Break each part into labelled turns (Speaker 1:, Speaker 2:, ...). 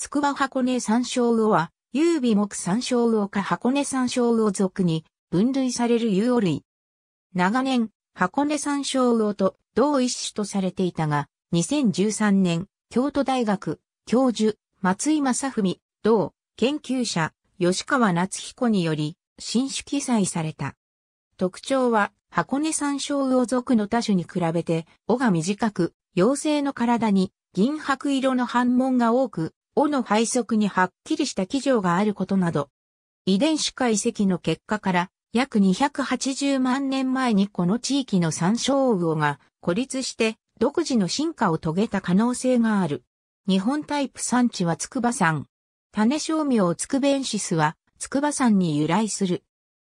Speaker 1: つくば箱根山椒魚は、優美木山椒魚か箱根山椒魚属に分類される有魚類。長年、箱根山椒魚と同一種とされていたが、2013年、京都大学、教授、松井正文、同、研究者、吉川夏彦により、新種記載された。特徴は、箱根山椒魚属の多種に比べて、尾が短く、妖精の体に銀白色の反紋が多く、尾の配側にはっきりした基状があることなど、遺伝子解析の結果から、約280万年前にこの地域の山椒魚が孤立して独自の進化を遂げた可能性がある。日本タイプ産地は筑波山。種商名筑弁シスは筑波山に由来する。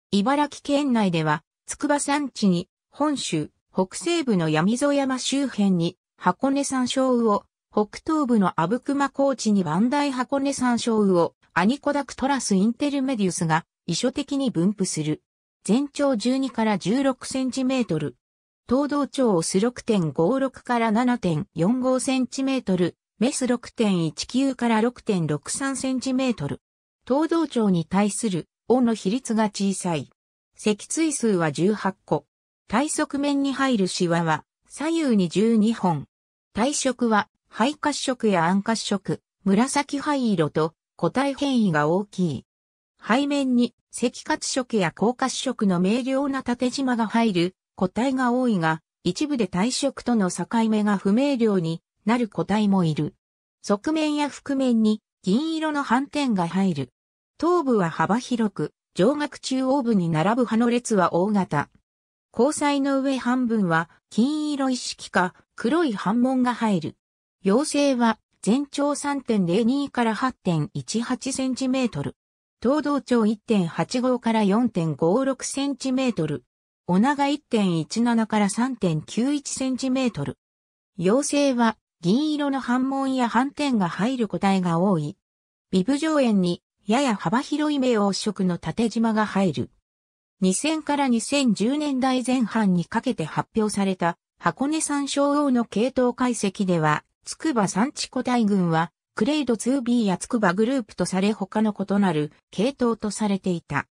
Speaker 1: 茨城県内では筑波山地に本州北西部の闇蔵山周辺に箱根山椒魚、北東部の阿武マ高地にダイ箱根山椒魚アニコダクトラスインテルメディウスが遺書的に分布する。全長12から16センチメートル。東道長オス6.56から7.45センチメートル。メス6.19から6.63センチメートル。東道長に対する尾の比率が小さい。脊椎数は18個。体側面に入るシワは左右に12本。体色は肺褐色や暗褐色、紫灰色と個体変異が大きい。背面に赤褐色や高褐色の明瞭な縦縞が入る個体が多いが、一部で体色との境目が不明瞭になる個体もいる。側面や覆面に銀色の斑点が入る。頭部は幅広く、上顎中央部に並ぶ葉の列は大型。交際の上半分は金色一色か黒い斑紋が入る。幼生は全長3.02から8.18 c m 東道町1.85から4.56 c m チメーお長1.17から3.91 c m チメは銀色の反紋や反転が入る個体が多い。ビブ上縁にやや幅広い目を色の縦縞が入る。2000から2010年代前半にかけて発表された箱根山椒王の系統解析では筑波産地古代群は、クレード 2B や筑波グループとされ他の異なる系統とされていた。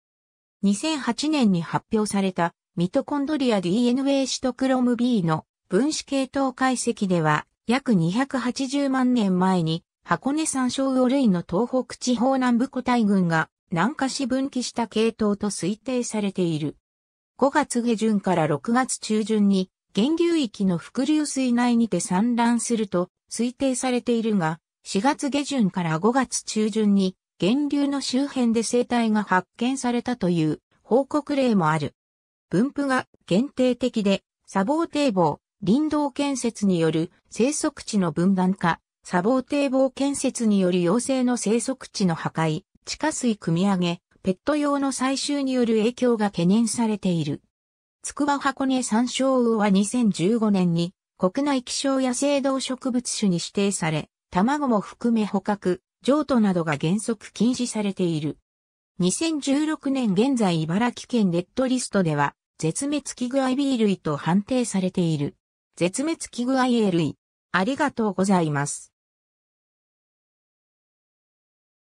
Speaker 1: 2008年に発表されたミトコンドリア DNA シトクロム B の分子系統解析では約280万年前に箱根山椒魚類の東北地方南部個体群が南下し分岐した系統と推定されている。5月下旬から6月中旬に源流域の伏流水内にて産卵すると推定されているが、4月下旬から5月中旬に源流の周辺で生態が発見されたという報告例もある。分布が限定的で、砂防堤防、林道建設による生息地の分断化、砂防堤防建設による妖精の生息地の破壊、地下水組み上げ、ペット用の採集による影響が懸念されている。つくば箱根山椒魚は2015年に国内希少野生動植物種に指定され、卵も含め捕獲、譲渡などが原則禁止されている。2016年現在茨城県レッドリストでは、絶滅危惧 IB 類と判定されている。絶滅危惧 IA 類。ありがとうございます。